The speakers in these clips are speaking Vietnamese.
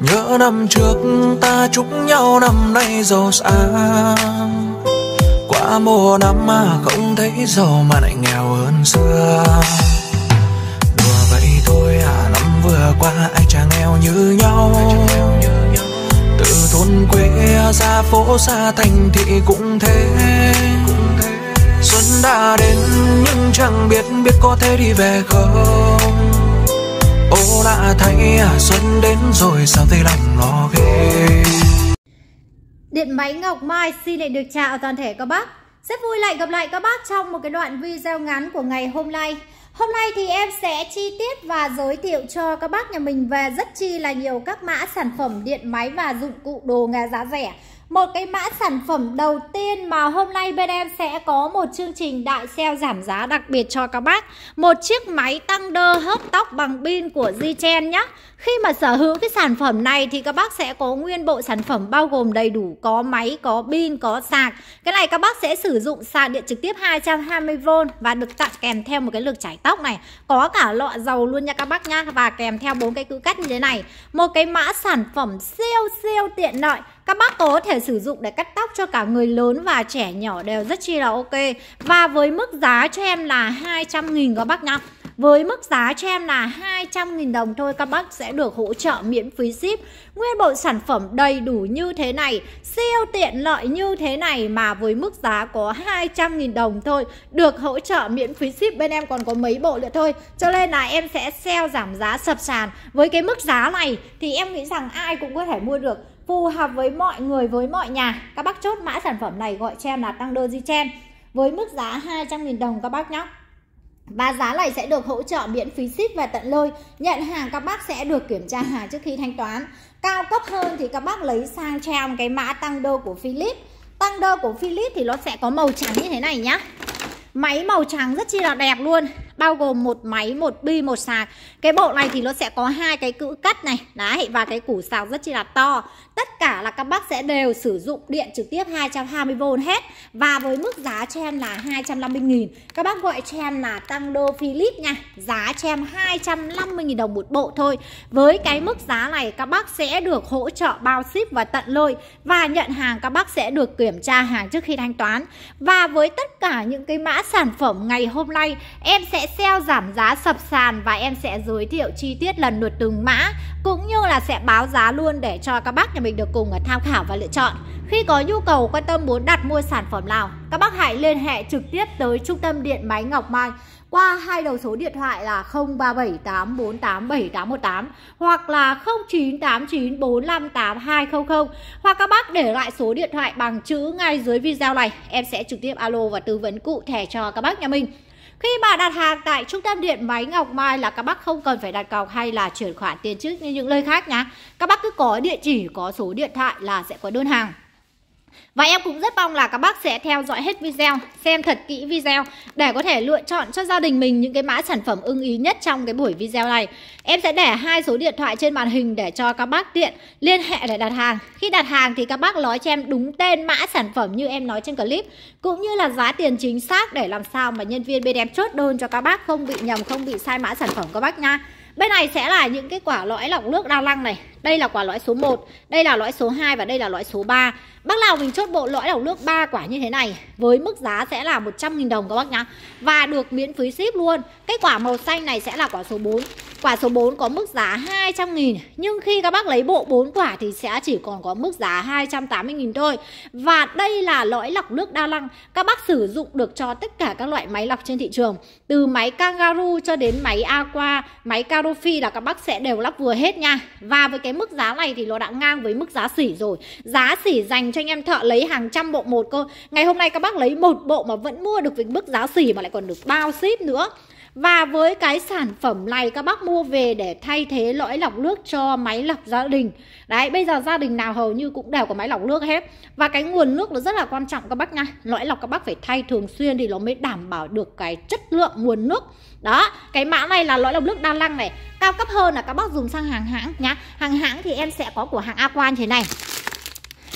Nhớ năm trước ta chúc nhau năm nay giàu sang Qua mùa năm mà không thấy giàu mà lại nghèo hơn xưa Đùa vậy thôi à năm vừa qua anh chả nghèo như nhau Từ thôn quê ra phố xa thành thị cũng thế Xuân đã đến nhưng chẳng biết biết có thể đi về không ô lạ thay à, xuân đến rồi sao thấy lòng lo ghê điện máy ngọc mai xin lại được chào toàn thể các bác rất vui lại gặp lại các bác trong một cái đoạn video ngắn của ngày hôm nay Hôm nay thì em sẽ chi tiết và giới thiệu cho các bác nhà mình về rất chi là nhiều các mã sản phẩm điện máy và dụng cụ đồ nghề giá rẻ một cái mã sản phẩm đầu tiên mà hôm nay bên em sẽ có một chương trình đại sale giảm giá đặc biệt cho các bác một chiếc máy tăng đơ hớt tóc bằng pin của Zichen nhé. Khi mà sở hữu cái sản phẩm này thì các bác sẽ có nguyên bộ sản phẩm bao gồm đầy đủ có máy, có pin, có sạc. Cái này các bác sẽ sử dụng sạc điện trực tiếp 220V và được tặng kèm theo một cái lược chải tóc này, có cả lọ dầu luôn nha các bác nhá và kèm theo bốn cái cữ cắt như thế này. Một cái mã sản phẩm siêu siêu tiện lợi các bác có thể sử dụng để cắt tóc cho cả người lớn và trẻ nhỏ đều rất chi là ok Và với mức giá cho em là 200 000 các bác nhá với mức giá cho em là 200.000 đồng thôi các bác sẽ được hỗ trợ miễn phí ship. Nguyên bộ sản phẩm đầy đủ như thế này, siêu tiện lợi như thế này mà với mức giá có 200.000 đồng thôi, được hỗ trợ miễn phí ship bên em còn có mấy bộ nữa thôi. Cho nên là em sẽ sale giảm giá sập sàn. Với cái mức giá này thì em nghĩ rằng ai cũng có thể mua được phù hợp với mọi người với mọi nhà các bác chốt mã sản phẩm này gọi cho em là tăng đơn di chen với mức giá 200.000 đồng các bác nhé và giá này sẽ được hỗ trợ miễn phí ship và tận nơi nhận hàng các bác sẽ được kiểm tra hàng trước khi thanh toán cao cấp hơn thì các bác lấy sang trang cái mã tăng đô của philips tăng đô của philips thì nó sẽ có màu trắng như thế này nhá máy màu trắng rất chi là đẹp luôn bao gồm một máy một bi một sạc cái bộ này thì nó sẽ có hai cái cữ cắt này đấy và cái củ sạc rất chi là to tất cả là các bác sẽ đều sử dụng điện trực tiếp 220V hết và với mức giá cho em là 250.000 các bác gọi cho em là tăng đô Philip nha giá cho em 250.000 đồng một bộ thôi với cái mức giá này các bác sẽ được hỗ trợ bao ship và tận lôi và nhận hàng các bác sẽ được kiểm tra hàng trước khi thanh toán và với tất cả những cái mã sản phẩm ngày hôm nay em sẽ sẽ sale giảm giá sập sàn và em sẽ giới thiệu chi tiết lần lượt từng mã cũng như là sẽ báo giá luôn để cho các bác nhà mình được cùng tham khảo và lựa chọn. Khi có nhu cầu quan tâm muốn đặt mua sản phẩm nào, các bác hãy liên hệ trực tiếp tới trung tâm điện máy Ngọc Mai qua hai đầu số điện thoại là 0378487818 hoặc là 0989458200 hoặc các bác để lại số điện thoại bằng chữ ngay dưới video này. Em sẽ trực tiếp alo và tư vấn cụ thể cho các bác nhà mình. Khi mà đặt hàng tại trung tâm điện máy Ngọc Mai là các bác không cần phải đặt cọc hay là chuyển khoản tiền trước như những nơi khác nhá. Các bác cứ có địa chỉ, có số điện thoại là sẽ có đơn hàng. Và em cũng rất mong là các bác sẽ theo dõi hết video, xem thật kỹ video để có thể lựa chọn cho gia đình mình những cái mã sản phẩm ưng ý nhất trong cái buổi video này. Em sẽ để hai số điện thoại trên màn hình để cho các bác tiện liên hệ để đặt hàng. Khi đặt hàng thì các bác nói cho em đúng tên mã sản phẩm như em nói trên clip cũng như là giá tiền chính xác để làm sao mà nhân viên bên em chốt đơn cho các bác không bị nhầm, không bị sai mã sản phẩm các bác nha. Bên này sẽ là những cái quả lõi lọc nước đa lăng này Đây là quả lõi số 1 Đây là lõi số 2 và đây là lõi số 3 Bác nào mình chốt bộ lõi lọc nước 3 quả như thế này Với mức giá sẽ là 100.000 đồng các bác nhá Và được miễn phí ship luôn Cái quả màu xanh này sẽ là quả số 4 Quả số 4 có mức giá 200.000 Nhưng khi các bác lấy bộ 4 quả Thì sẽ chỉ còn có mức giá 280.000 thôi Và đây là lõi lọc nước đa lăng Các bác sử dụng được cho tất cả các loại máy lọc trên thị trường Từ máy kangaroo cho đến máy aqua Máy caro Carofi là các bác sẽ đều lắp vừa hết nha Và với cái mức giá này thì nó đã ngang với mức giá xỉ rồi Giá xỉ dành cho anh em thợ lấy hàng trăm bộ một cơ Ngày hôm nay các bác lấy một bộ mà vẫn mua được với mức giá xỉ mà lại còn được bao ship nữa và với cái sản phẩm này các bác mua về để thay thế lõi lọc nước cho máy lọc gia đình Đấy bây giờ gia đình nào hầu như cũng đều có máy lọc nước hết Và cái nguồn nước nó rất là quan trọng các bác nha Lõi lọc các bác phải thay thường xuyên thì nó mới đảm bảo được cái chất lượng nguồn nước Đó cái mã này là lõi lọc nước đa năng này Cao cấp hơn là các bác dùng sang hàng hãng nhá Hàng hãng thì em sẽ có của hàng Aqua như thế này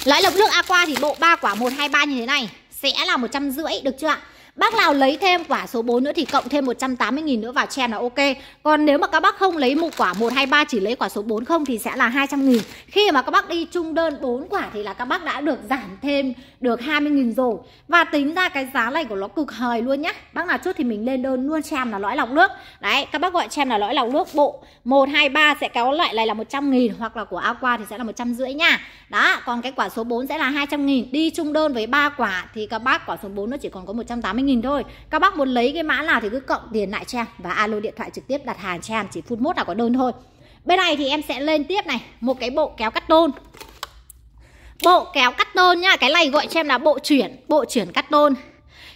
Lõi lọc nước Aqua thì bộ 3 quả 123 như thế này sẽ là 150 được chưa ạ? Bác nào lấy thêm quả số 4 nữa thì cộng thêm 180.000 nữa vào chen là ok. Còn nếu mà các bác không lấy một quả 1 hay 3 chỉ lấy quả số 4 không thì sẽ là 200.000. Khi mà các bác đi chung đơn 4 quả thì là các bác đã được giảm thêm được 20.000 rồi. Và tính ra cái giá này của nó cực hời luôn nhá. Bác nào chốt thì mình lên đơn luôn chen là lõi lọc nước. Đấy, các bác gọi chen là lõi lọc nước bộ 1 2 3 sẽ kéo lại này là 100.000 hoặc là của Aqua thì sẽ là 150 nha. Đó, còn cái quả số 4 sẽ là 200.000. Đi chung đơn với ba quả thì các bác quả số 4 nó chỉ còn có 180 60.000 thôi các bác muốn lấy cái mã nào thì cứ cộng tiền lại cho em và alo điện thoại trực tiếp đặt hàng cho em chỉ phút mốt là có đơn thôi bên này thì em sẽ lên tiếp này một cái bộ kéo cắt tôn bộ kéo cắt tôn nhá cái này gọi cho em là bộ chuyển bộ chuyển cắt tôn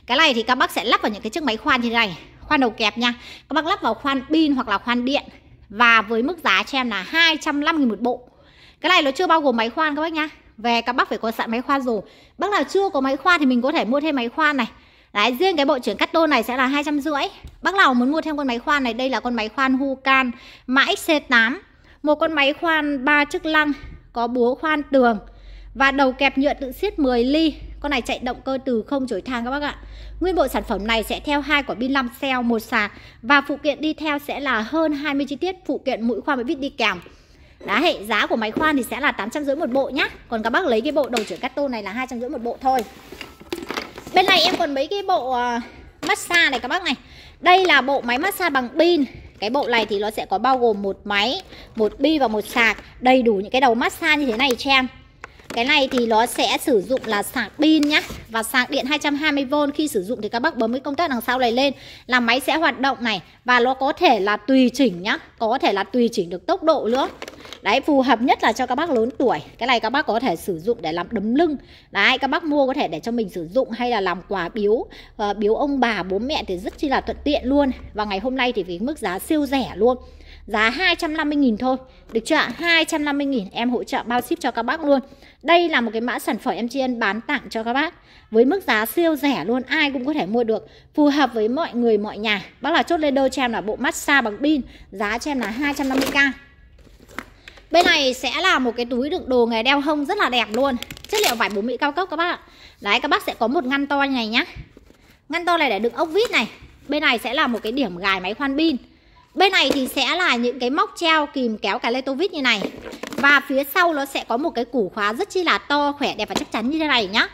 cái này thì các bác sẽ lắp vào những cái chiếc máy khoan như thế này khoan đầu kẹp nha các bác lắp vào khoan pin hoặc là khoan điện và với mức giá cho em là 205 000 một bộ cái này nó chưa bao gồm máy khoan các bác nhá về các bác phải có sẵn máy khoan rồi bác nào chưa có máy khoan thì mình có thể mua thêm máy khoan này Đấy, riêng cái bộ trưởng cắt tôn này sẽ là 250 Bác nào muốn mua thêm con máy khoan này Đây là con máy khoan Hukan mã XC8 Một con máy khoan 3 chức năng Có búa khoan tường Và đầu kẹp nhựa tự siết 10 ly Con này chạy động cơ từ không chổi thang các bác ạ Nguyên bộ sản phẩm này sẽ theo hai quả pin 5 cell một sạc Và phụ kiện đi theo sẽ là hơn 20 chi tiết Phụ kiện mũi khoan với vít đi kèm hệ giá của máy khoan thì sẽ là 850 một bộ nhá Còn các bác lấy cái bộ đầu trưởng cắt tôn này là 250 một bộ thôi Bên này em còn mấy cái bộ ờ, massage này các bác này Đây là bộ máy massage bằng pin Cái bộ này thì nó sẽ có bao gồm một máy Một bi và một sạc Đầy đủ những cái đầu massage như thế này cho em cái này thì nó sẽ sử dụng là sạc pin nhá Và sạc điện 220V Khi sử dụng thì các bác bấm cái công tắc đằng sau này lên Là máy sẽ hoạt động này Và nó có thể là tùy chỉnh nhá Có thể là tùy chỉnh được tốc độ nữa Đấy, phù hợp nhất là cho các bác lớn tuổi Cái này các bác có thể sử dụng để làm đấm lưng Đấy, các bác mua có thể để cho mình sử dụng Hay là làm quà biếu uh, Biếu ông bà, bố mẹ thì rất chi là thuận tiện luôn Và ngày hôm nay thì với mức giá siêu rẻ luôn giá 250.000 thôi được chưa ạ 250.000 em hỗ trợ bao ship cho các bác luôn đây là một cái mã sản phẩm em chị bán tặng cho các bác với mức giá siêu rẻ luôn ai cũng có thể mua được phù hợp với mọi người mọi nhà bác là chốt lên đơn cho em là bộ massage bằng pin giá cho em là 250k Bên này sẽ là một cái túi đựng đồ nghề đeo hông rất là đẹp luôn Chất liệu vải 4 mỹ cao cấp các bác ạ Đấy các bác sẽ có một ngăn to như này nhá Ngăn to này để đựng ốc vít này Bên này sẽ là một cái điểm gài máy khoan pin bên này thì sẽ là những cái móc treo kìm kéo cái lê vít như này và phía sau nó sẽ có một cái củ khóa rất chi là to khỏe đẹp và chắc chắn như thế này nhá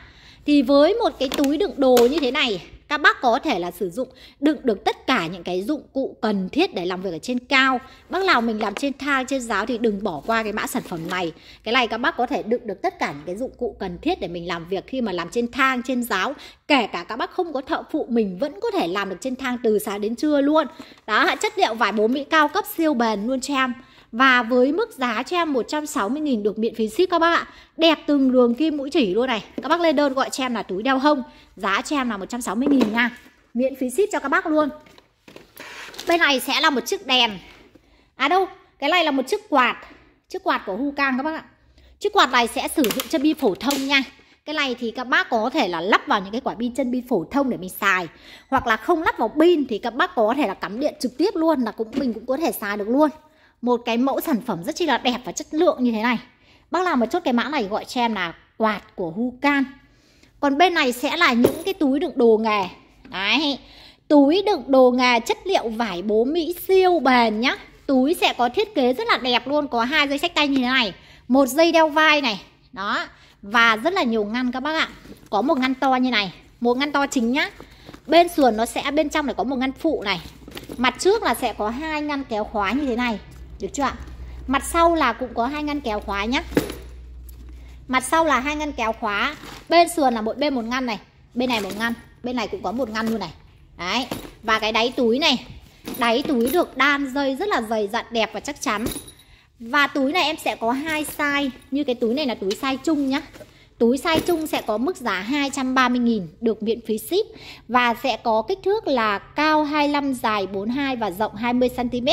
thì với một cái túi đựng đồ như thế này các bác có thể là sử dụng đựng được tất cả những cái dụng cụ cần thiết để làm việc ở trên cao bác nào mình làm trên thang trên giáo thì đừng bỏ qua cái mã sản phẩm này cái này các bác có thể đựng được tất cả những cái dụng cụ cần thiết để mình làm việc khi mà làm trên thang trên giáo kể cả các bác không có thợ phụ mình vẫn có thể làm được trên thang từ sáng đến trưa luôn đó chất liệu vải bố mỹ cao cấp siêu bền luôn cho em và với mức giá cho em 160.000 được miễn phí ship các bác ạ đẹp từng đường kim mũi chỉ luôn này các bác lên đơn gọi cho em là túi đeo hông giá cho em là 160.000 nha miễn phí ship cho các bác luôn bên này sẽ là một chiếc đèn à đâu cái này là một chiếc quạt chiếc quạt của Hukang các bác ạ chiếc quạt này sẽ sử dụng cho bi phổ thông nha cái này thì các bác có thể là lắp vào những cái quả pin chân pin phổ thông để mình xài hoặc là không lắp vào pin thì các bác có thể là cắm điện trực tiếp luôn là cũng mình cũng có thể xài được luôn một cái mẫu sản phẩm rất chi là đẹp và chất lượng như thế này bác làm một chốt cái mã này gọi cho em là quạt của Hucan còn bên này sẽ là những cái túi đựng đồ nghề đấy túi đựng đồ nghề chất liệu vải bố Mỹ siêu bền nhá túi sẽ có thiết kế rất là đẹp luôn có hai dây sách tay như thế này một dây đeo vai này đó và rất là nhiều ngăn các bác ạ có một ngăn to như này một ngăn to chính nhá bên sườn nó sẽ bên trong này có một ngăn phụ này mặt trước là sẽ có hai ngăn kéo khóa như thế này được chưa ạ mặt sau là cũng có hai ngăn kéo khóa nhé mặt sau là hai ngăn kéo khóa bên sườn là một bên một ngăn này bên này một ngăn bên này cũng có một ngăn luôn này đấy và cái đáy túi này đáy túi được đan dây rất là dày dặn đẹp và chắc chắn và túi này em sẽ có hai size như cái túi này là túi size chung nhá túi size chung sẽ có mức giá 230.000 được miễn phí ship và sẽ có kích thước là cao 25 dài 42 và rộng 20 cm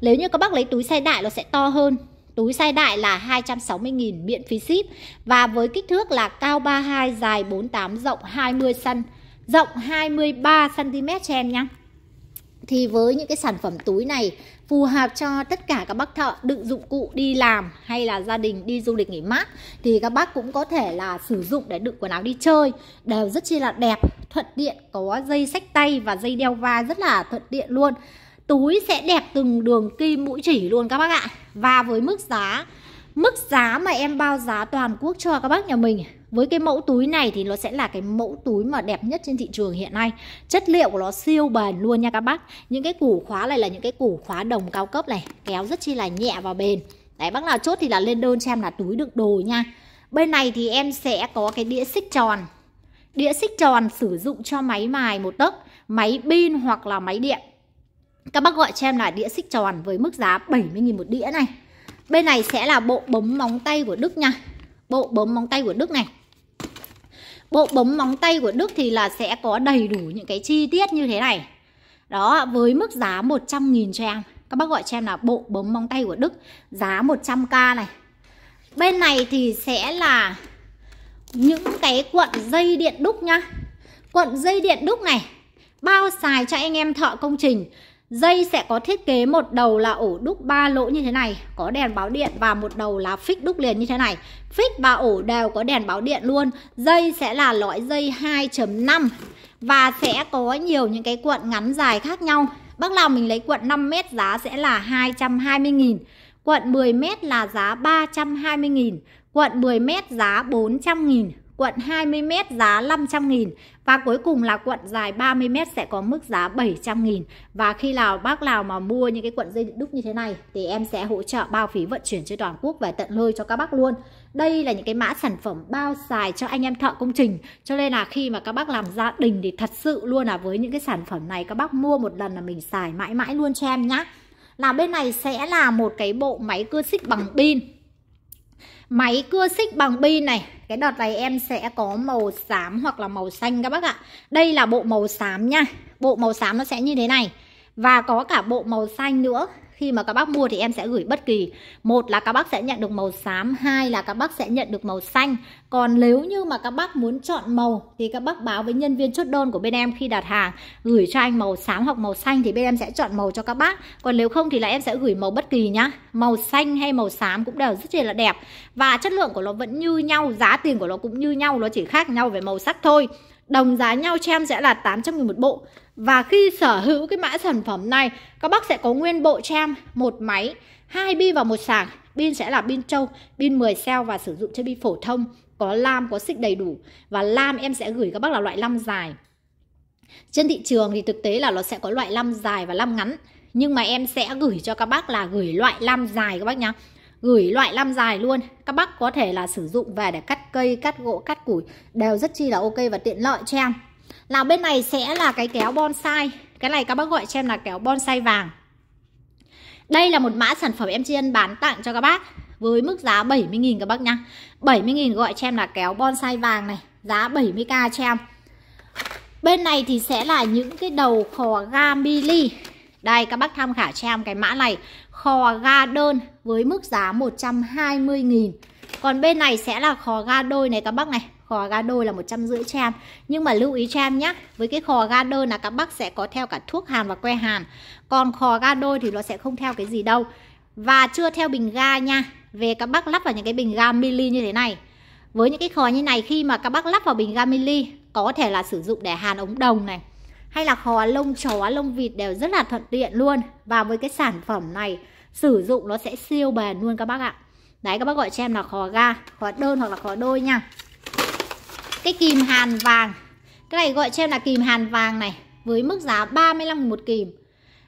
nếu như các bác lấy túi size đại nó sẽ to hơn. Túi size đại là 260.000 miễn phí ship và với kích thước là cao 32, dài 48, rộng 20 cm, rộng 23 cm cho em nhé Thì với những cái sản phẩm túi này phù hợp cho tất cả các bác thợ đựng dụng cụ đi làm hay là gia đình đi du lịch nghỉ mát thì các bác cũng có thể là sử dụng để đựng quần áo đi chơi đều rất chi là đẹp thuận tiện có dây sách tay và dây đeo vai rất là thuận tiện luôn túi sẽ đẹp từng đường kim mũi chỉ luôn các bác ạ và với mức giá mức giá mà em bao giá toàn quốc cho các bác nhà mình với cái mẫu túi này thì nó sẽ là cái mẫu túi mà đẹp nhất trên thị trường hiện nay chất liệu của nó siêu bền luôn nha các bác những cái củ khóa này là những cái củ khóa đồng cao cấp này kéo rất chi là nhẹ và bền đấy bác nào chốt thì là lên đơn xem là túi đựng đồ nha bên này thì em sẽ có cái đĩa xích tròn đĩa xích tròn sử dụng cho máy mài một tấc máy pin hoặc là máy điện các bác gọi cho em là đĩa xích tròn với mức giá 70.000 một đĩa này. Bên này sẽ là bộ bấm móng tay của Đức nha. Bộ bấm móng tay của Đức này. Bộ bấm móng tay của Đức thì là sẽ có đầy đủ những cái chi tiết như thế này. Đó, với mức giá 100.000 cho em. Các bác gọi cho em là bộ bấm móng tay của Đức, giá 100k này. Bên này thì sẽ là những cái cuộn dây điện đúc nhá. Cuộn dây điện đúc này bao xài cho anh em thợ công trình Dây sẽ có thiết kế một đầu là ổ đúc ba lỗ như thế này, có đèn báo điện và một đầu là phích đúc liền như thế này. Phích và ổ đều có đèn báo điện luôn. Dây sẽ là lõi dây 2.5 và sẽ có nhiều những cái cuộn ngắn dài khác nhau. Bác nào mình lấy cuộn 5 m giá sẽ là 220 000 cuộn 10 m là giá 320 000 cuộn 10 m giá 400 000 quận 20 m giá 500 000 và cuối cùng là cuộn dài 30 m sẽ có mức giá 700 000 và khi nào bác nào mà mua những cái cuộn dây đúc như thế này thì em sẽ hỗ trợ bao phí vận chuyển trên toàn quốc về tận nơi cho các bác luôn đây là những cái mã sản phẩm bao xài cho anh em thợ công trình cho nên là khi mà các bác làm gia đình thì thật sự luôn là với những cái sản phẩm này các bác mua một lần là mình xài mãi mãi luôn cho em nhá là bên này sẽ là một cái bộ máy cưa xích bằng pin Máy cưa xích bằng bi này Cái đợt này em sẽ có màu xám hoặc là màu xanh các bác ạ Đây là bộ màu xám nha Bộ màu xám nó sẽ như thế này Và có cả bộ màu xanh nữa khi mà các bác mua thì em sẽ gửi bất kỳ một là các bác sẽ nhận được màu xám hai là các bác sẽ nhận được màu xanh còn nếu như mà các bác muốn chọn màu thì các bác báo với nhân viên chốt đơn của bên em khi đặt hàng gửi cho anh màu xám hoặc màu xanh thì bên em sẽ chọn màu cho các bác còn nếu không thì là em sẽ gửi màu bất kỳ nhá màu xanh hay màu xám cũng đều rất là đẹp và chất lượng của nó vẫn như nhau giá tiền của nó cũng như nhau nó chỉ khác nhau về màu sắc thôi đồng giá nhau cho em sẽ là 800 nghìn một bộ và khi sở hữu cái mã sản phẩm này, các bác sẽ có nguyên bộ trang một máy, hai pin và một sạc. Pin sẽ là pin trâu, pin 10 cell và sử dụng trên pin phổ thông, có lam, có xích đầy đủ. Và lam em sẽ gửi các bác là loại lam dài. Trên thị trường thì thực tế là nó sẽ có loại lam dài và lam ngắn. Nhưng mà em sẽ gửi cho các bác là gửi loại lam dài các bác nhá gửi loại lam dài luôn các bác có thể là sử dụng về để cắt cây cắt gỗ cắt củi đều rất chi là ok và tiện lợi cho em là bên này sẽ là cái kéo bonsai cái này các bác gọi cho em là kéo bonsai vàng đây là một mã sản phẩm em chiên bán tặng cho các bác với mức giá 70.000 các bác nhá 70.000 gọi cho em là kéo bonsai vàng này giá 70k cho em bên này thì sẽ là những cái đầu khò ga mili đây các bác tham khảo cho em cái mã này khò ga đơn với mức giá 120.000 còn bên này sẽ là khò ga đôi này các bác này khò gado là 150 gram nhưng mà lưu ý cho em nhé với cái khò gado là các bác sẽ có theo cả thuốc hàn và que hàn còn khò gado thì nó sẽ không theo cái gì đâu và chưa theo bình ga nha về các bác lắp vào những cái bình ga mili như thế này với những cái khò như này khi mà các bác lắp vào bình ga mili có thể là sử dụng để hàn ống đồng này hay là khò lông chó lông vịt đều rất là thuận tiện luôn và với cái sản phẩm này sử dụng nó sẽ siêu bền luôn các bác ạ đấy các bác gọi cho em là khò ga khò đơn hoặc là khò đôi nha cái kìm hàn vàng cái này gọi trên là kìm hàn vàng này với mức giá 35 một kìm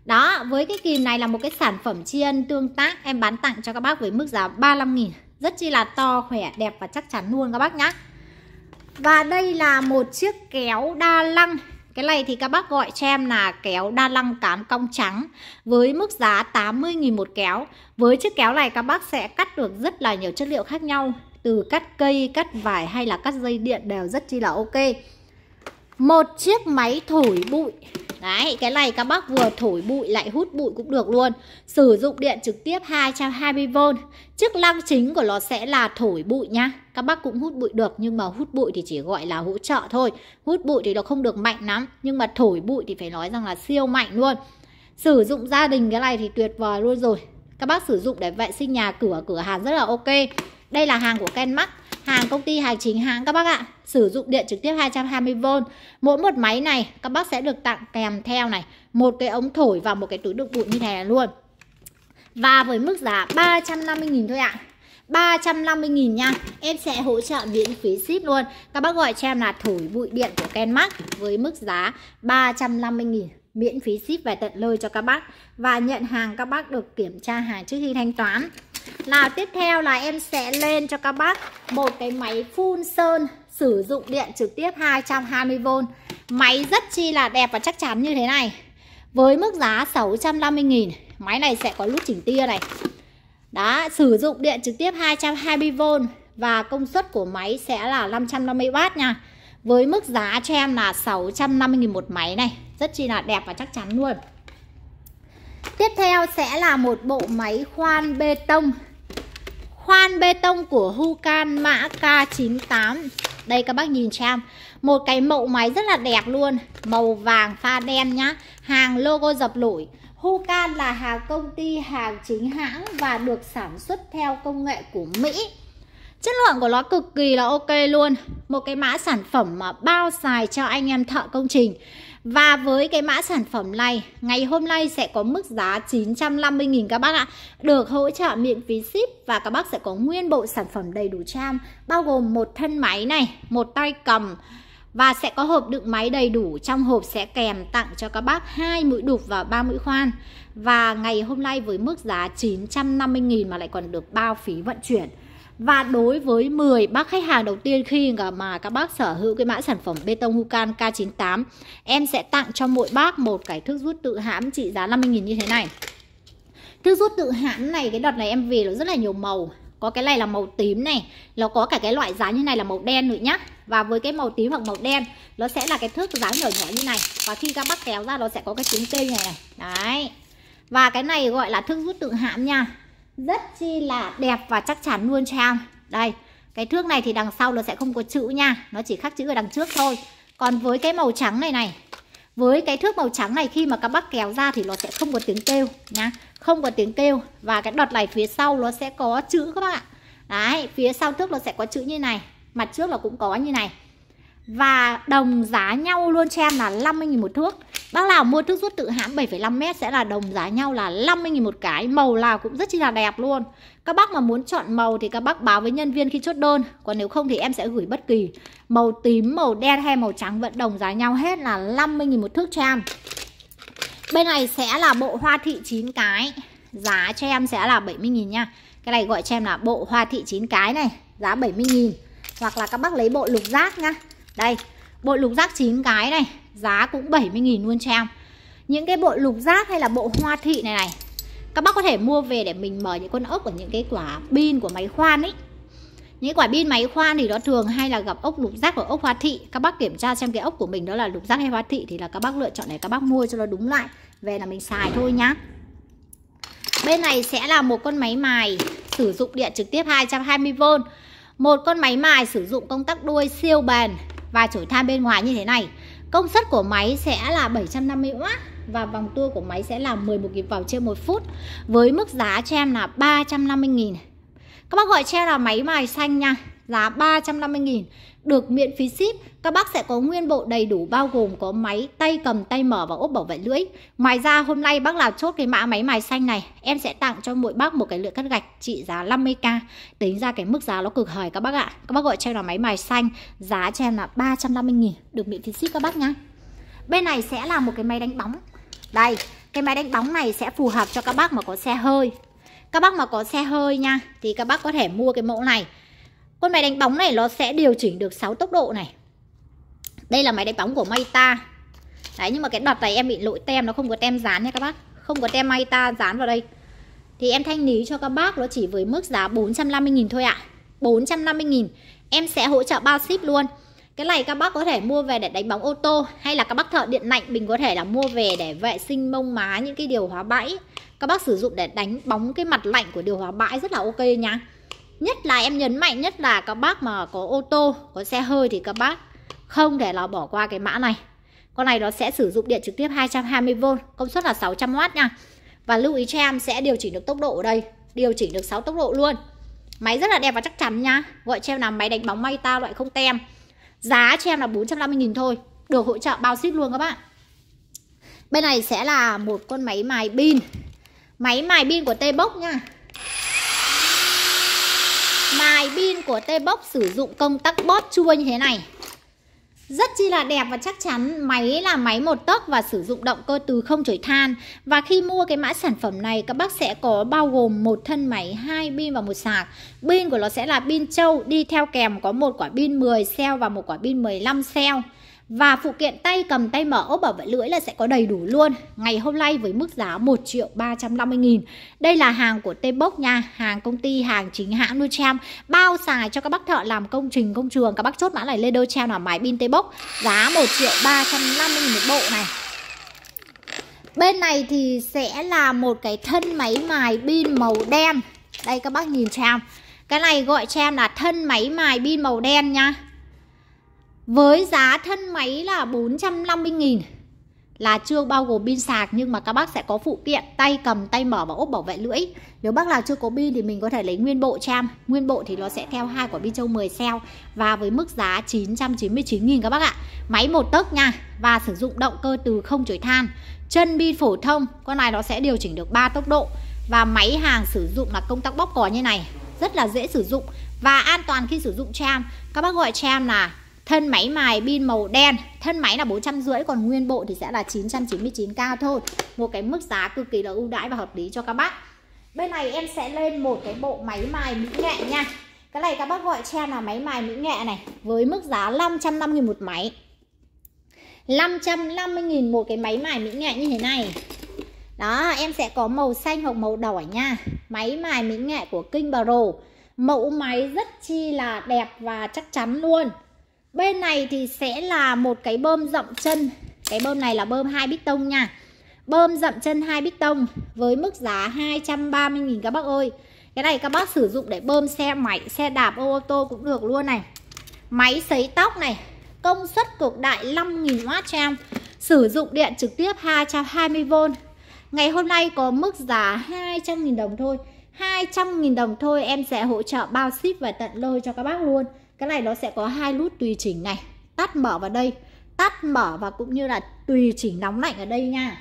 đó với cái kìm này là một cái sản phẩm tri ân tương tác em bán tặng cho các bác với mức giá 35 nghìn rất chi là to khỏe đẹp và chắc chắn luôn các bác nhá và đây là một chiếc kéo đa lăng cái này thì các bác gọi cho em là kéo đa lăng cán cong trắng với mức giá 80.000 một kéo. Với chiếc kéo này các bác sẽ cắt được rất là nhiều chất liệu khác nhau từ cắt cây, cắt vải hay là cắt dây điện đều rất chi là ok. Một chiếc máy thổi bụi. Đấy, cái này các bác vừa thổi bụi lại hút bụi cũng được luôn. Sử dụng điện trực tiếp 220V. Chức năng chính của nó sẽ là thổi bụi nhá. Các bác cũng hút bụi được nhưng mà hút bụi thì chỉ gọi là hỗ trợ thôi. Hút bụi thì nó không được mạnh lắm, nhưng mà thổi bụi thì phải nói rằng là siêu mạnh luôn. Sử dụng gia đình cái này thì tuyệt vời luôn rồi. Các bác sử dụng để vệ sinh nhà cửa, cửa hàng rất là ok. Đây là hàng của Kenmark, hàng công ty hàng chính hãng các bác ạ. Sử dụng điện trực tiếp 220V. Mỗi một máy này các bác sẽ được tặng kèm theo này một cái ống thổi và một cái túi đựng bụi như thế này luôn. Và với mức giá 350.000 thôi ạ. 350.000 nha Em sẽ hỗ trợ miễn phí ship luôn Các bác gọi cho em là thổi bụi điện của Kenmark Với mức giá 350.000 Miễn phí ship về tận nơi cho các bác Và nhận hàng các bác được kiểm tra hàng trước khi thanh toán nào tiếp theo là em sẽ lên cho các bác một cái máy phun sơn sử dụng điện trực tiếp 220V. Máy rất chi là đẹp và chắc chắn như thế này. Với mức giá 650.000, máy này sẽ có nút chỉnh tia này. Đã sử dụng điện trực tiếp 220V và công suất của máy sẽ là 550W nha. Với mức giá cho em là 650.000 một máy này, rất chi là đẹp và chắc chắn luôn. Tiếp theo sẽ là một bộ máy khoan bê tông Khoan bê tông của Hukan mã K98 Đây các bác nhìn xem Một cái mẫu máy rất là đẹp luôn Màu vàng pha đen nhá Hàng logo dập nổi Hukan là hàng công ty hàng chính hãng Và được sản xuất theo công nghệ của Mỹ Chất lượng của nó cực kỳ là ok luôn Một cái mã sản phẩm mà bao xài cho anh em thợ công trình Và với cái mã sản phẩm này Ngày hôm nay sẽ có mức giá 950.000 các bác ạ Được hỗ trợ miễn phí ship Và các bác sẽ có nguyên bộ sản phẩm đầy đủ trang Bao gồm một thân máy này Một tay cầm và sẽ có hộp đựng máy đầy đủ trong hộp sẽ kèm tặng cho các bác hai mũi đục và ba mũi khoan và ngày hôm nay với mức giá 950.000 mà lại còn được bao phí vận chuyển và đối với 10 bác khách hàng đầu tiên khi mà các bác sở hữu cái mã sản phẩm bê tông hukan K98 Em sẽ tặng cho mỗi bác một cái thước rút tự hãm trị giá 50.000 như thế này Thước rút tự hãm này, cái đợt này em về nó rất là nhiều màu có cái này là màu tím này nó có cả cái loại giá như này là màu đen nữa nhá và với cái màu tím hoặc màu đen nó sẽ là cái thước giá nhỏ nhỏ như này và khi các bác kéo ra nó sẽ có cái chứng kê này này đấy và cái này gọi là thước rút tự hãm nha rất chi là đẹp và chắc chắn luôn cho em đây cái thước này thì đằng sau nó sẽ không có chữ nha nó chỉ khắc chữ ở đằng trước thôi còn với cái màu trắng này này với cái thước màu trắng này khi mà các bác kéo ra thì nó sẽ không có tiếng kêu nhá không có tiếng kêu và cái đọt này phía sau nó sẽ có chữ các bác ạ đấy phía sau thước nó sẽ có chữ như này mặt trước nó cũng có như này và đồng giá nhau luôn cho em là 50.000 một thước Bác nào mua thước rút tự hãm 7,5m sẽ là đồng giá nhau là 50.000 một cái Màu nào cũng rất chi là đẹp luôn Các bác mà muốn chọn màu thì các bác báo với nhân viên khi chốt đơn Còn nếu không thì em sẽ gửi bất kỳ Màu tím, màu đen hay màu trắng vẫn đồng giá nhau hết là 50.000 một thước cho em Bên này sẽ là bộ hoa thị 9 cái Giá cho em sẽ là 70.000 nha Cái này gọi cho em là bộ hoa thị 9 cái này Giá 70.000 Hoặc là các bác lấy bộ lục giác nha đây, bộ lục giác 9 cái này, giá cũng 70.000 luôn cho em. Những cái bộ lục giác hay là bộ hoa thị này này, các bác có thể mua về để mình mở những con ốc của những cái quả pin của máy khoan ấy. Những quả pin máy khoan thì nó thường hay là gặp ốc lục giác và ốc hoa thị. Các bác kiểm tra xem cái ốc của mình đó là lục giác hay hoa thị thì là các bác lựa chọn để các bác mua cho nó đúng lại. Về là mình xài thôi nhá. Bên này sẽ là một con máy mài sử dụng điện trực tiếp 220V. Một con máy mài sử dụng công tắc đuôi siêu bền và chổi than bên ngoài như thế này công suất của máy sẽ là 750W và vòng tua của máy sẽ là 11 kịp vào trên 1 phút với mức giá cho em là 350.000 các bác gọi che là máy mài xanh nha giá 350.000 được miễn phí ship. Các bác sẽ có nguyên bộ đầy đủ bao gồm có máy tay cầm tay mở và ốp bảo vệ lưỡi. Ngoài ra hôm nay bác nào chốt cái mã máy mài xanh này, em sẽ tặng cho mỗi bác một cái lưỡi cắt gạch trị giá 50k. Tính ra cái mức giá nó cực hời các bác ạ. Các bác gọi cho em là máy mài xanh, giá cho em là 350.000 được miễn phí ship các bác nhá. Bên này sẽ là một cái máy đánh bóng. Đây, cái máy đánh bóng này sẽ phù hợp cho các bác mà có xe hơi. Các bác mà có xe hơi nha thì các bác có thể mua cái mẫu này con máy đánh bóng này nó sẽ điều chỉnh được 6 tốc độ này Đây là máy đánh bóng của Maita Đấy nhưng mà cái đợt này em bị lỗi tem Nó không có tem dán nha các bác Không có tem Maita dán vào đây Thì em thanh lý cho các bác nó chỉ với mức giá 450.000 thôi ạ à. 450.000 Em sẽ hỗ trợ bao ship luôn cái này các bác có thể mua về để đánh bóng ô tô hay là các bác thợ điện lạnh mình có thể là mua về để vệ sinh mông má những cái điều hóa bãi. Các bác sử dụng để đánh bóng cái mặt lạnh của điều hóa bãi rất là ok nha nhất là em nhấn mạnh nhất là các bác mà có ô tô có xe hơi thì các bác không thể là bỏ qua cái mã này con này nó sẽ sử dụng điện trực tiếp 220V công suất là 600W nha và lưu ý cho em sẽ điều chỉnh được tốc độ ở đây điều chỉnh được 6 tốc độ luôn máy rất là đẹp và chắc chắn nha gọi cho em là máy đánh bóng may ta loại không tem giá cho em là 450.000 thôi được hỗ trợ bao ship luôn các bạn bên này sẽ là một con máy mài pin máy mài pin của Tebook nha Đài pin của T-Box sử dụng công tắc bóp chua như thế này rất chi là đẹp và chắc chắn máy là máy một tấc và sử dụng động cơ từ không chổi than và khi mua cái mã sản phẩm này các bác sẽ có bao gồm một thân máy hai pin và một sạc pin của nó sẽ là pin trâu đi theo kèm có một quả pin 10 cell và một quả pin 15 cell và phụ kiện tay cầm tay mở bảo vệ lưỡi là sẽ có đầy đủ luôn Ngày hôm nay với mức giá 1 triệu 350 nghìn Đây là hàng của Tebook nha Hàng công ty, hàng chính hãng Nutram Bao xài cho các bác thợ làm công trình, công trường Các bác chốt mã này Leather Treo là máy pin Tebook Giá 1 triệu 350 nghìn một bộ này Bên này thì sẽ là một cái thân máy mài pin màu đen Đây các bác nhìn Tram Cái này gọi Tram là thân máy mài pin màu đen nha với giá thân máy là 450.000 là chưa bao gồm pin sạc nhưng mà các bác sẽ có phụ kiện tay cầm tay mở và ốp bảo vệ lưỡi nếu bác nào chưa có pin thì mình có thể lấy nguyên bộ cham nguyên bộ thì nó sẽ theo hai quả pin châu 10 cell và với mức giá 999.000 các bác ạ máy một tấc nha và sử dụng động cơ từ không chổi than chân pin phổ thông con này nó sẽ điều chỉnh được 3 tốc độ và máy hàng sử dụng là công tắc bóp cò như này rất là dễ sử dụng và an toàn khi sử dụng cham các bác gọi cham là thân máy mài pin màu đen thân máy là bốn trăm rưỡi còn nguyên bộ thì sẽ là 999k thôi một cái mức giá cực kỳ là ưu đãi và hợp lý cho các bác bên này em sẽ lên một cái bộ máy mài mỹ nghệ nha cái này các bác gọi trend là máy mài mỹ nghệ này với mức giá 550.000 một máy 550.000 một cái máy mài mỹ nghệ như thế này đó em sẽ có màu xanh hoặc màu đỏ nha máy mài mỹ nghệ của King Pro mẫu máy rất chi là đẹp và chắc chắn luôn bên này thì sẽ là một cái bơm rộng chân cái bơm này là bơm hai bít tông nha bơm dậm chân hai bít tông với mức giá 230.000 các bác ơi cái này các bác sử dụng để bơm xe máy xe đạp ô, tô cũng được luôn này máy sấy tóc này công suất cực đại 5.000W em sử dụng điện trực tiếp 220V ngày hôm nay có mức giá 200.000 đồng thôi 200.000 đồng thôi em sẽ hỗ trợ bao ship và tận lôi cho các bác luôn cái này nó sẽ có hai nút tùy chỉnh này tắt mở vào đây tắt mở và cũng như là tùy chỉnh nóng lạnh ở đây nha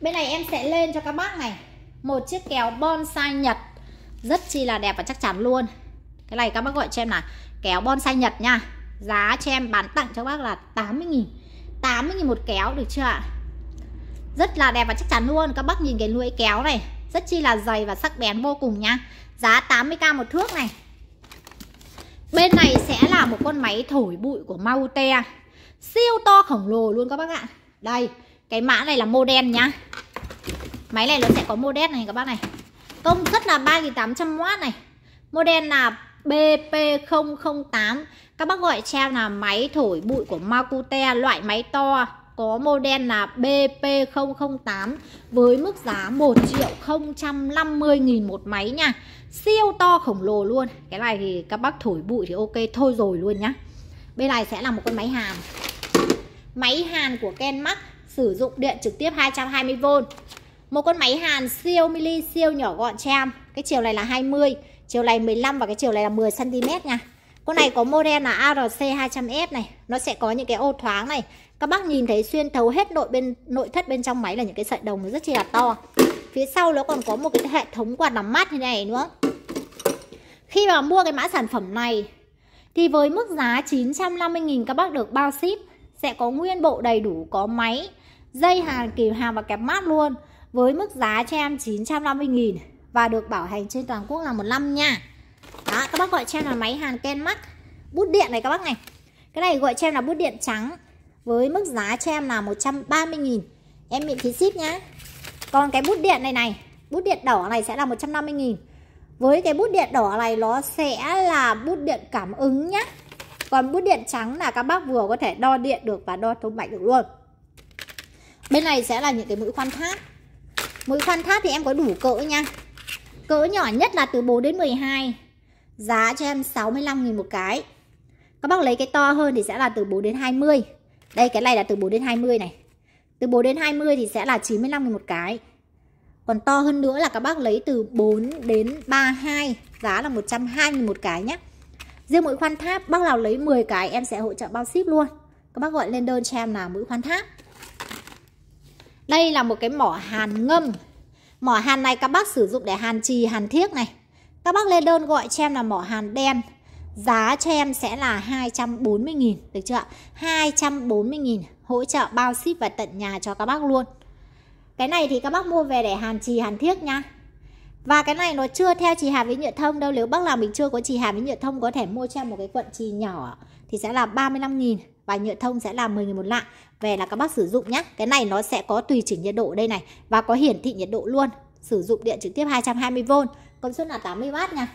bên này em sẽ lên cho các bác này một chiếc kéo bonsai nhật rất chi là đẹp và chắc chắn luôn cái này các bác gọi cho em là kéo bonsai nhật nha giá cho em bán tặng cho các bác là 80 nghìn mươi nghìn một kéo được chưa ạ rất là đẹp và chắc chắn luôn các bác nhìn cái lưỡi kéo này rất chi là dày và sắc bén vô cùng nha giá 80k một thước này Bên này sẽ là một con máy thổi bụi của Maute Siêu to khổng lồ luôn các bác ạ Đây, cái mã này là model nhá Máy này nó sẽ có model này các bác này Công suất là 3.800W này Model là BP008 Các bác gọi treo là máy thổi bụi của Makute Loại máy to có model là BP008 Với mức giá 1 triệu 050 nghìn một máy nha siêu to khổng lồ luôn cái này thì các bác thổi bụi thì ok thôi rồi luôn nhá bên này sẽ là một con máy hàn máy hàn của Kenmark sử dụng điện trực tiếp 220V một con máy hàn siêu mini siêu nhỏ gọn cham cái chiều này là 20 chiều này 15 và cái chiều này là 10 cm nha con này có model là ARC 200F này nó sẽ có những cái ô thoáng này các bác nhìn thấy xuyên thấu hết nội bên nội thất bên trong máy là những cái sợi đồng rất chi là to phía sau nó còn có một cái hệ thống quạt làm mát như này nữa khi mà mua cái mã sản phẩm này thì với mức giá 950.000 các bác được bao ship sẽ có nguyên bộ đầy đủ có máy dây hàn kìm hàng và kẹp mát luôn với mức giá cho em 950.000 và được bảo hành trên toàn quốc là một năm nha đó các bác gọi cho em là máy hàn ken mắt bút điện này các bác này cái này gọi cho em là bút điện trắng với mức giá cho em là 130.000 em miễn phí ship nhá còn cái bút điện này này bút điện đỏ này sẽ là 150.000 với cái bút điện đỏ này nó sẽ là bút điện cảm ứng nhá còn bút điện trắng là các bác vừa có thể đo điện được và đo thông mạch được luôn bên này sẽ là những cái mũi khoan tháp mũi khoan tháp thì em có đủ cỡ nha cỡ nhỏ nhất là từ 4 đến 12 giá cho em 65.000 một cái các bác lấy cái to hơn thì sẽ là từ 4 đến 20 đây cái này là từ 4 đến 20 này. Từ 4 đến 20 thì sẽ là 95 một cái. Còn to hơn nữa là các bác lấy từ 4 đến 32, giá là 120 một cái nhé. Riêng mũi khoan tháp bác nào lấy 10 cái em sẽ hỗ trợ bao ship luôn. Các bác gọi lên đơn cho em là mũi khoan tháp. Đây là một cái mỏ hàn ngâm. Mỏ hàn này các bác sử dụng để hàn trì, hàn thiếc này. Các bác lên đơn gọi cho em là mỏ hàn đen giá cho em sẽ là 240.000 được chưa 240.000 hỗ trợ bao ship và tận nhà cho các bác luôn cái này thì các bác mua về để hàn trì hàn thiếc nha và cái này nó chưa theo trì hàn với nhựa thông đâu nếu bác nào mình chưa có trì hàn với nhựa thông có thể mua cho em một cái quận trì nhỏ thì sẽ là 35.000 và nhựa thông sẽ là 10.000 một lạng về là các bác sử dụng nhé cái này nó sẽ có tùy chỉnh nhiệt độ đây này và có hiển thị nhiệt độ luôn sử dụng điện trực tiếp 220V công suất là 80W nha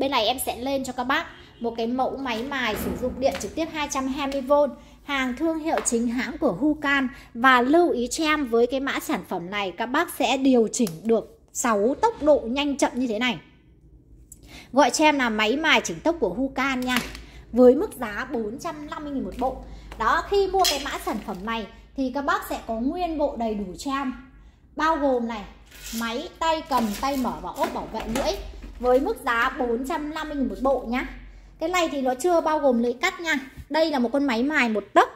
bên này em sẽ lên cho các bác một cái mẫu máy mài sử dụng điện trực tiếp 220V hàng thương hiệu chính hãng của Hukan và lưu ý cho em với cái mã sản phẩm này các bác sẽ điều chỉnh được 6 tốc độ nhanh chậm như thế này gọi cho em là máy mài chỉnh tốc của Hukan nha với mức giá 450.000 một bộ đó khi mua cái mã sản phẩm này thì các bác sẽ có nguyên bộ đầy đủ cho em bao gồm này máy tay cầm tay mở và ốp bảo vệ lưỡi với mức giá 450 000 một bộ nhá. Cái này thì nó chưa bao gồm lưỡi cắt nha. Đây là một con máy mài một tấc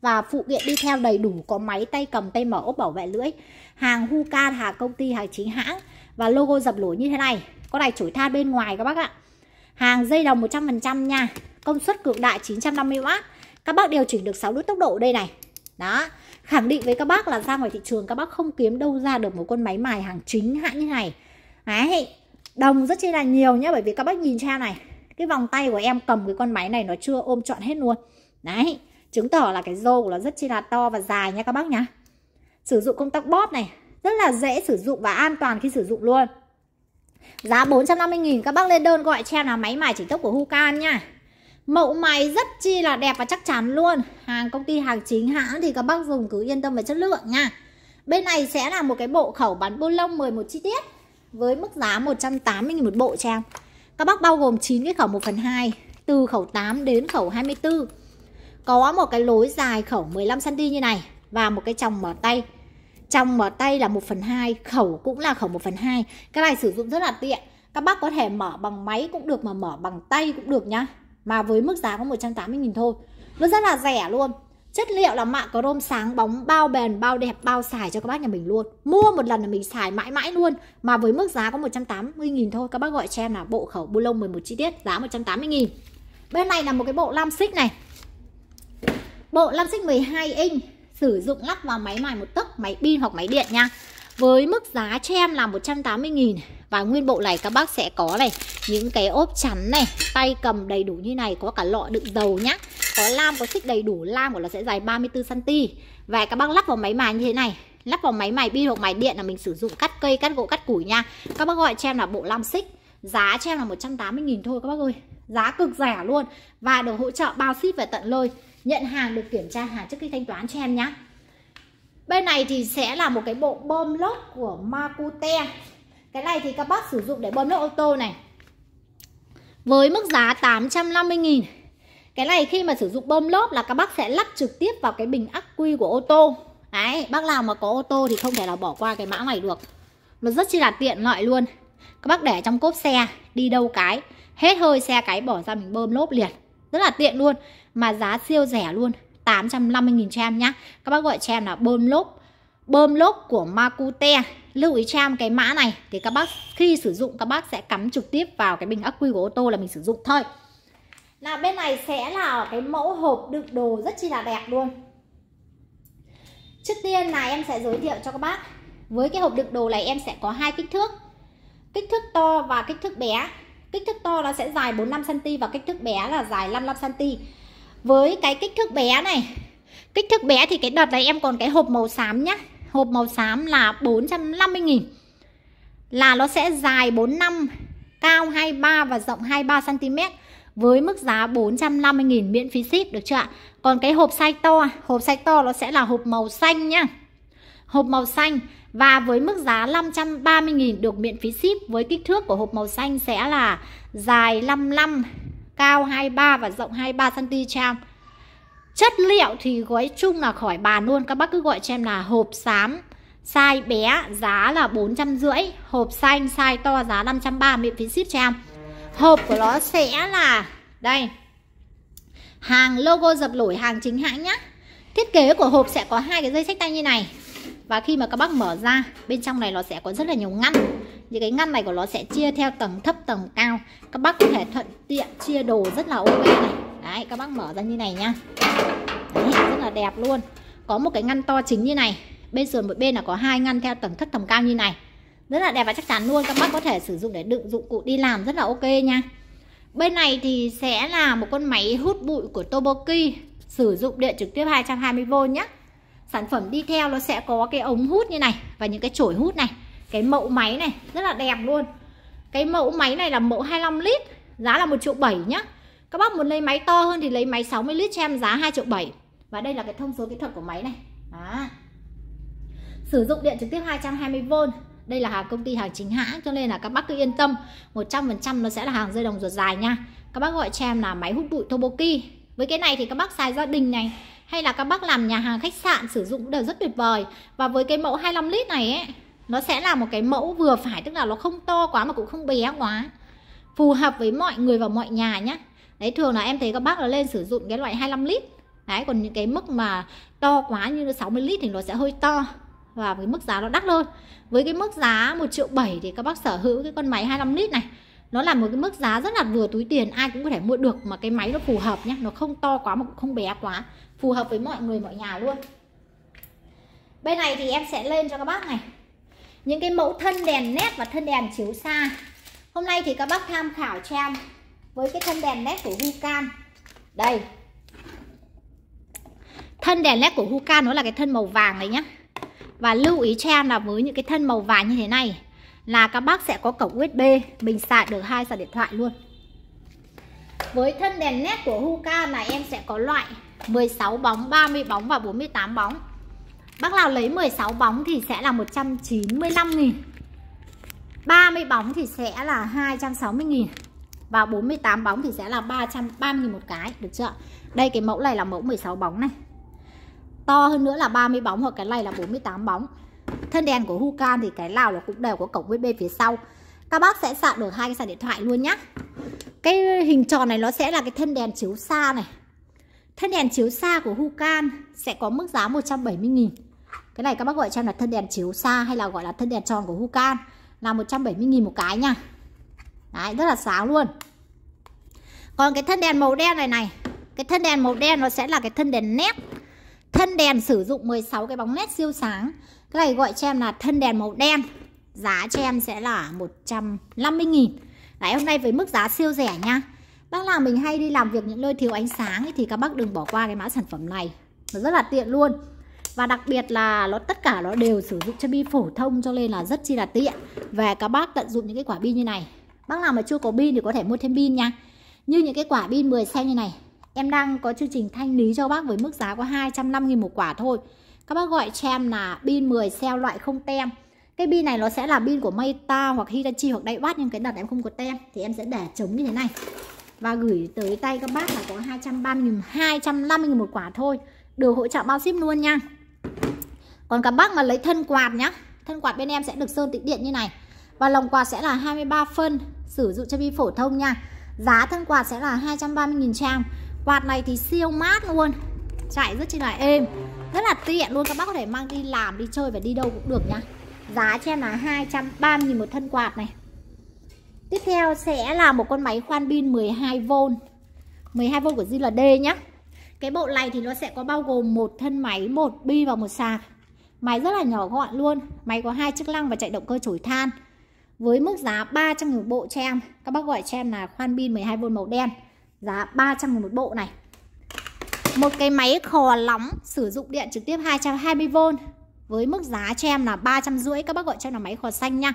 và phụ kiện đi theo đầy đủ có máy tay cầm tay mở ốp bảo vệ lưỡi. Hàng Hukan, hàng công ty, hàng chính hãng và logo dập lửa như thế này. có này chổi than bên ngoài các bác ạ. Hàng dây đồng 100% nha. Công suất cực đại 950W. Các bác điều chỉnh được 6 nút tốc độ đây này. Đó, khẳng định với các bác là ra ngoài thị trường các bác không kiếm đâu ra được một con máy mài hàng chính hãng như này. Đấy, đồng rất chi là nhiều nhé bởi vì các bác nhìn cha này cái vòng tay của em cầm cái con máy này nó chưa ôm trọn hết luôn đấy chứng tỏ là cái rô của nó rất chi là to và dài nha các bác nhá sử dụng công tắc bóp này rất là dễ sử dụng và an toàn khi sử dụng luôn giá 450.000 các bác lên đơn gọi cho em là máy mài chỉ tốc của Hukan nha mẫu máy rất chi là đẹp và chắc chắn luôn hàng công ty hàng chính hãng thì các bác dùng cứ yên tâm về chất lượng nha bên này sẽ là một cái bộ khẩu bắn bô lông 11 chi tiết với mức giá 180.000 một bộ trang. Các bác bao gồm 9 cái khẩu 1 phần 2 từ khẩu 8 đến khẩu 24. Có một cái lối dài khẩu 15cm như này và một cái tròng mở tay. Tròng mở tay là 1 phần 2, khẩu cũng là khẩu 1 phần 2. Cái này sử dụng rất là tiện. Các bác có thể mở bằng máy cũng được mà mở bằng tay cũng được nhá. Mà với mức giá có 180.000 thôi. Nó rất là rẻ luôn chất liệu là mạ chrome sáng bóng bao bền bao đẹp bao xài cho các bác nhà mình luôn mua một lần là mình xài mãi mãi luôn mà với mức giá có 180.000 thôi các bác gọi cho em là bộ khẩu bu lông 11 chi tiết giá 180.000 bên này là một cái bộ lam xích này bộ lam xích 12 inch sử dụng lắp vào máy mài một tấc máy pin hoặc máy điện nha với mức giá cho em là 180.000 và nguyên bộ này các bác sẽ có này những cái ốp chắn này tay cầm đầy đủ như này có cả lọ đựng dầu nhá có lam có xích đầy đủ lam của nó sẽ dài 34 cm và các bác lắp vào máy mài như thế này lắp vào máy mài pin hoặc máy điện là mình sử dụng cắt cây cắt gỗ cắt củi nha các bác gọi cho em là bộ lam xích giá cho em là 180.000 thôi các bác ơi giá cực rẻ luôn và được hỗ trợ bao ship về tận nơi nhận hàng được kiểm tra hàng trước khi thanh toán cho em nhé bên này thì sẽ là một cái bộ bơm lót của Makute cái này thì các bác sử dụng để bơm nước ô tô này với mức giá 850.000 cái này khi mà sử dụng bơm lốp là các bác sẽ lắp trực tiếp vào cái bình ắc quy của ô tô đấy bác nào mà có ô tô thì không thể nào bỏ qua cái mã này được nó rất chi là tiện lợi luôn các bác để trong cốp xe đi đâu cái hết hơi xe cái bỏ ra mình bơm lốp liền rất là tiện luôn mà giá siêu rẻ luôn 850.000 cho em nhá các bác gọi cho em là bơm lốp bơm lốp của Makute lưu ý cho em cái mã này thì các bác khi sử dụng các bác sẽ cắm trực tiếp vào cái bình ắc quy của ô tô là mình sử dụng thôi là bên này sẽ là cái mẫu hộp đựng đồ rất chi là đẹp luôn trước tiên là em sẽ giới thiệu cho các bác với cái hộp đựng đồ này em sẽ có hai kích thước kích thước to và kích thước bé kích thước to nó sẽ dài 45 cm và kích thước bé là dài 55 cm với cái kích thước bé này kích thước bé thì cái đợt này em còn cái hộp màu xám nhá hộp màu xám là 450.000 là nó sẽ dài 45 cao 23 và rộng 23 cm với mức giá 450.000 miễn phí ship được chưa ạ? Còn cái hộp size to, à, hộp size to nó sẽ là hộp màu xanh nhá. Hộp màu xanh và với mức giá 530.000 được miễn phí ship với kích thước của hộp màu xanh sẽ là dài 55, cao 23 và rộng 23 cm trang. Chất liệu thì gói chung là khỏi bàn luôn, các bác cứ gọi cho em là hộp xám size bé giá là 450, hộp xanh size to giá 530 miễn phí ship cho em hộp của nó sẽ là đây hàng logo dập nổi hàng chính hãng nhá thiết kế của hộp sẽ có hai cái dây sách tay như này và khi mà các bác mở ra bên trong này nó sẽ có rất là nhiều ngăn những cái ngăn này của nó sẽ chia theo tầng thấp tầng cao các bác có thể thuận tiện chia đồ rất là ok này đấy các bác mở ra như này nhá đấy, rất là đẹp luôn có một cái ngăn to chính như này bên sườn một bên là có hai ngăn theo tầng thấp tầng cao như này rất là đẹp và chắc chắn luôn các bác có thể sử dụng để đựng dụng cụ đi làm rất là ok nha bên này thì sẽ là một con máy hút bụi của Toboki sử dụng điện trực tiếp 220V nhé sản phẩm đi theo nó sẽ có cái ống hút như này và những cái chổi hút này cái mẫu máy này rất là đẹp luôn cái mẫu máy này là mẫu 25 lít giá là một triệu bảy nhá các bác muốn lấy máy to hơn thì lấy máy 60 lít cho em giá 2 triệu bảy và đây là cái thông số kỹ thuật của máy này à. sử dụng điện trực tiếp 220V đây là hàng công ty hàng chính hãng cho nên là các bác cứ yên tâm 100% nó sẽ là hàng dây đồng ruột dài nha các bác gọi cho em là máy hút bụi Toboki với cái này thì các bác xài gia đình này hay là các bác làm nhà hàng khách sạn sử dụng cũng đều rất tuyệt vời và với cái mẫu 25 lít này ấy nó sẽ là một cái mẫu vừa phải tức là nó không to quá mà cũng không bé quá phù hợp với mọi người và mọi nhà nhé đấy thường là em thấy các bác nó lên sử dụng cái loại 25 lít đấy còn những cái mức mà to quá như 60 lít thì nó sẽ hơi to và với mức giá nó đắt hơn với cái mức giá 1 triệu 7 thì các bác sở hữu cái con máy 25 lít này nó là một cái mức giá rất là vừa túi tiền ai cũng có thể mua được mà cái máy nó phù hợp nhé nó không to quá mà cũng không bé quá phù hợp với mọi người mọi nhà luôn bên này thì em sẽ lên cho các bác này những cái mẫu thân đèn nét và thân đèn chiếu xa hôm nay thì các bác tham khảo cho em với cái thân đèn nét của Hucan đây thân đèn led của Hucan nó là cái thân màu vàng này nhá và lưu ý cho em là với những cái thân màu vàng như thế này là các bác sẽ có cổng USB mình sạc được hai sạc điện thoại luôn với thân đèn nét của Huka này em sẽ có loại 16 bóng 30 bóng và 48 bóng Bác nào lấy 16 bóng thì sẽ là 195 nghìn 30 bóng thì sẽ là 260 nghìn và 48 bóng thì sẽ là 330 nghìn một cái được chưa Đây cái mẫu này là mẫu 16 bóng này to hơn nữa là 30 bóng hoặc cái này là 48 bóng thân đèn của Hukan thì cái nào là cũng đều có cổng USB phía sau các bác sẽ sạc được hai cái sạc điện thoại luôn nhá cái hình tròn này nó sẽ là cái thân đèn chiếu xa này thân đèn chiếu xa của Hukan sẽ có mức giá 170.000 cái này các bác gọi cho là thân đèn chiếu xa hay là gọi là thân đèn tròn của Hukan là 170.000 một cái nha Đấy, rất là sáng luôn còn cái thân đèn màu đen này này cái thân đèn màu đen nó sẽ là cái thân đèn nét thân đèn sử dụng 16 cái bóng led siêu sáng cái này gọi cho em là thân đèn màu đen giá cho em sẽ là 150.000 đấy hôm nay với mức giá siêu rẻ nha bác nào mình hay đi làm việc những nơi thiếu ánh sáng thì các bác đừng bỏ qua cái mã sản phẩm này nó rất là tiện luôn và đặc biệt là nó tất cả nó đều sử dụng cho bi phổ thông cho nên là rất chi là tiện về các bác tận dụng những cái quả pin như này bác nào mà chưa có pin thì có thể mua thêm pin nha như những cái quả pin 10 cent như này Em đang có chương trình thanh lý cho bác với mức giá có 250 000 một quả thôi. Các bác gọi cho em là pin 10 cell loại không tem. Cái pin này nó sẽ là pin của Mayta hoặc Hitachi hoặc Daiwatt nhưng cái đợt em không có tem thì em sẽ để chống như thế này. Và gửi tới tay các bác là có 230 000 250 000 một quả thôi. Được hỗ trợ bao ship luôn nha. Còn các bác mà lấy thân quạt nhá, thân quạt bên em sẽ được sơn tĩnh điện như này. Và lồng quạt sẽ là 23 phân sử dụng cho pin phổ thông nha. Giá thân quạt sẽ là 230.000 trang quạt này thì siêu mát luôn chạy rất chi là êm rất là tiện luôn các bác có thể mang đi làm đi chơi và đi đâu cũng được nhá giá cho em là 230 000 một thân quạt này tiếp theo sẽ là một con máy khoan pin 12V 12V của JLD nhá cái bộ này thì nó sẽ có bao gồm một thân máy một bi và một sạc máy rất là nhỏ gọn luôn máy có hai chức năng và chạy động cơ chổi than với mức giá 300 nghìn bộ cho em các bác gọi cho em là khoan pin 12V màu đen giá 300 nghìn một bộ này một cái máy khò lóng sử dụng điện trực tiếp 220V với mức giá cho em là 350 các bác gọi cho em là máy khò xanh nha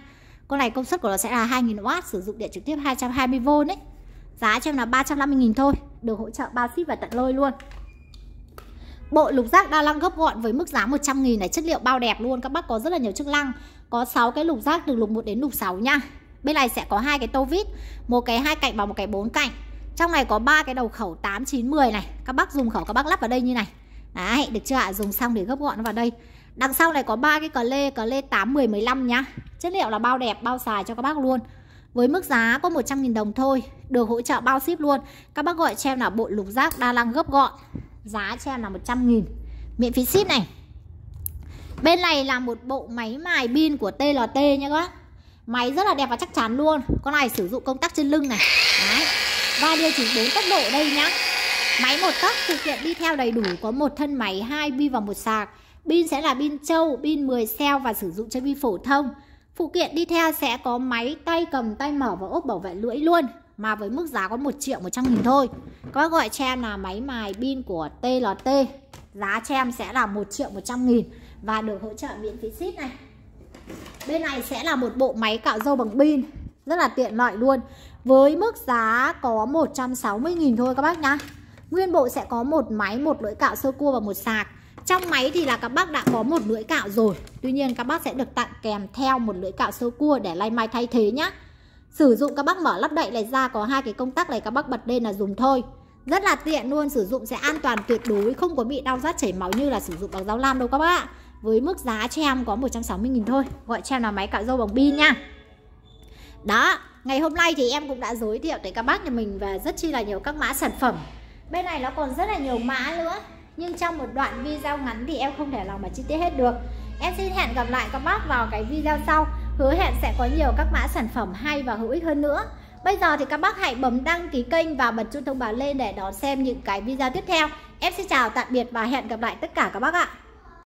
con này công suất của nó sẽ là 2.000W sử dụng điện trực tiếp 220V đấy giá cho em là 350.000 thôi được hỗ trợ bao ship và tận lôi luôn bộ lục giác đa lăng gấp gọn với mức giá 100.000 này chất liệu bao đẹp luôn các bác có rất là nhiều chức năng có 6 cái lục giác từ lục 1 đến lục 6 nha bên này sẽ có hai cái tô vít một cái hai cạnh và một cái bốn cạnh trong này có ba cái đầu khẩu 8 9 10 này các bác dùng khẩu các bác lắp vào đây như này đấy được chưa ạ dùng xong để gấp gọn vào đây đằng sau này có ba cái cờ lê cờ lê 8 10 15 nhá chất liệu là bao đẹp bao xài cho các bác luôn với mức giá có 100.000 đồng thôi được hỗ trợ bao ship luôn các bác gọi cho em là bộ lục giác đa năng gấp gọn giá cho em là 100.000 miễn phí ship này bên này là một bộ máy mài pin của TLT nha các bác máy rất là đẹp và chắc chắn luôn con này sử dụng công tắc trên lưng này và điều chỉnh bốn tốc độ đây nhá máy một tốc thực hiện đi theo đầy đủ có một thân máy hai bi và một sạc pin sẽ là pin trâu pin 10 cell và sử dụng cho pin phổ thông phụ kiện đi theo sẽ có máy tay cầm tay mở và ốp bảo vệ lưỡi luôn mà với mức giá có 1 triệu 100 nghìn thôi có gọi cho em là máy mài pin của TLT giá cho em sẽ là 1 triệu 100 nghìn và được hỗ trợ miễn phí ship này bên này sẽ là một bộ máy cạo râu bằng pin rất là tiện lợi luôn với mức giá có 160.000 thôi các bác nhá Nguyên bộ sẽ có một máy, một lưỡi cạo sơ cua và một sạc Trong máy thì là các bác đã có một lưỡi cạo rồi Tuy nhiên các bác sẽ được tặng kèm theo một lưỡi cạo sơ cua để lay mai thay thế nhá Sử dụng các bác mở lắp đậy này ra có hai cái công tắc này các bác bật lên là dùng thôi rất là tiện luôn sử dụng sẽ an toàn tuyệt đối không có bị đau rát chảy máu như là sử dụng bằng dao lam đâu các bác ạ với mức giá cho em có 160.000 thôi gọi cho em là máy cạo râu bằng pin nha đó ngày hôm nay thì em cũng đã giới thiệu tới các bác nhà mình và rất chi là nhiều các mã sản phẩm bên này nó còn rất là nhiều mã nữa nhưng trong một đoạn video ngắn thì em không thể nào mà chi tiết hết được em xin hẹn gặp lại các bác vào cái video sau hứa hẹn sẽ có nhiều các mã sản phẩm hay và hữu ích hơn nữa bây giờ thì các bác hãy bấm đăng ký kênh và bật chuông thông báo lên để đón xem những cái video tiếp theo em xin chào tạm biệt và hẹn gặp lại tất cả các bác ạ